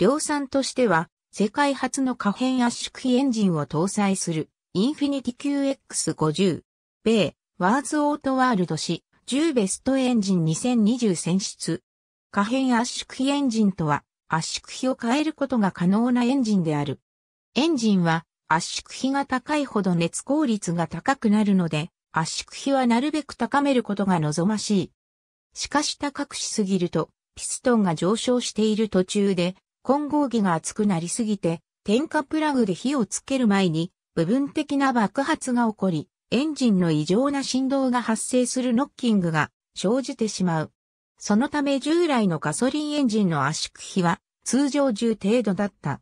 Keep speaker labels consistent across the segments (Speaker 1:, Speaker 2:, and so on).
Speaker 1: 量産としては、世界初の可変圧縮比エンジンを搭載する、インフィニティ QX50、米、ワーズオートワールド誌、10ベストエンジン2020選出。可変圧縮比エンジンとは、圧縮比を変えることが可能なエンジンである。エンジンは圧縮比が高いほど熱効率が高くなるので、圧縮比はなるべく高めることが望ましい。しかし高くしすぎると、ピストンが上昇している途中で混合儀が熱くなりすぎて、点火プラグで火をつける前に、部分的な爆発が起こり、エンジンの異常な振動が発生するノッキングが生じてしまう。そのため従来のガソリンエンジンの圧縮比は通常10程度だった。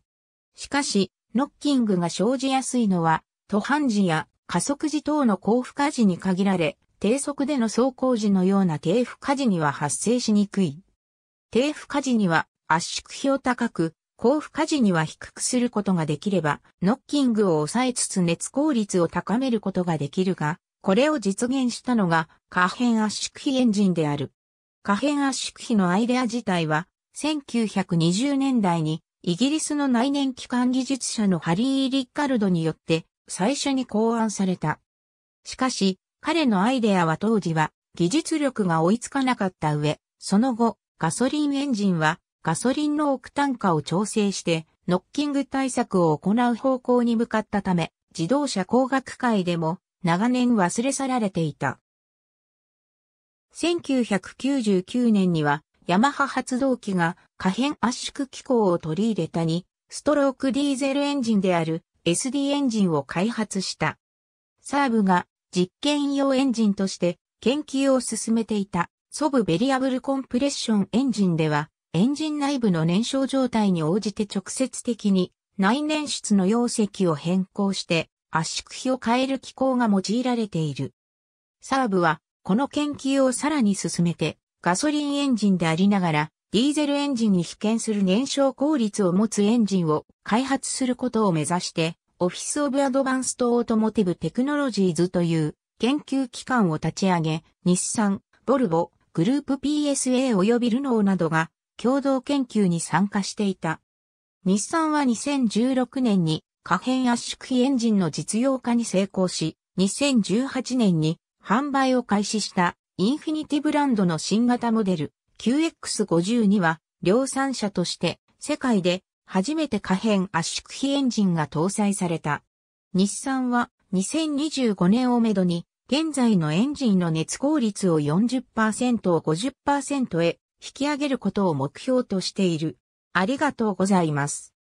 Speaker 1: しかし、ノッキングが生じやすいのは、途半時や加速時等の高負荷時に限られ、低速での走行時のような低負荷時には発生しにくい。低負荷時には圧縮比を高く、高負荷時には低くすることができれば、ノッキングを抑えつつ熱効率を高めることができるが、これを実現したのが、可変圧縮比エンジンである。可変圧縮比のアイデア自体は、1920年代に、イギリスの内燃機関技術者のハリー・リッカルドによって、最初に考案された。しかし、彼のアイデアは当時は、技術力が追いつかなかった上、その後、ガソリンエンジンは、ガソリンの奥単価を調整して、ノッキング対策を行う方向に向かったため、自動車工学会でも長年忘れ去られていた。1999年には、ヤマハ発動機が可変圧縮機構を取り入れたに、ストロークディーゼルエンジンである SD エンジンを開発した。サーブが実験用エンジンとして研究を進めていたソブベリアブルコンプレッションエンジンではエンジン内部の燃焼状態に応じて直接的に内燃室の容積を変更して圧縮比を変える機構が用いられている。サーブはこの研究をさらに進めてガソリンエンジンでありながらディーゼルエンジンに被験する燃焼効率を持つエンジンを開発することを目指してオフィス・オブ・アドバンスト・オートモティブ・テクノロジーズという研究機関を立ち上げ、日産、ボルボ、グループ PSA 及びルノーなどが共同研究に参加していた。日産は2016年に可変圧縮比エンジンの実用化に成功し、2018年に販売を開始したインフィニティブランドの新型モデル QX52 は量産車として世界で初めて可変圧縮比エンジンが搭載された。日産は2025年をめどに現在のエンジンの熱効率を40%を50%へ引き上げることを目標としている。ありがとうございます。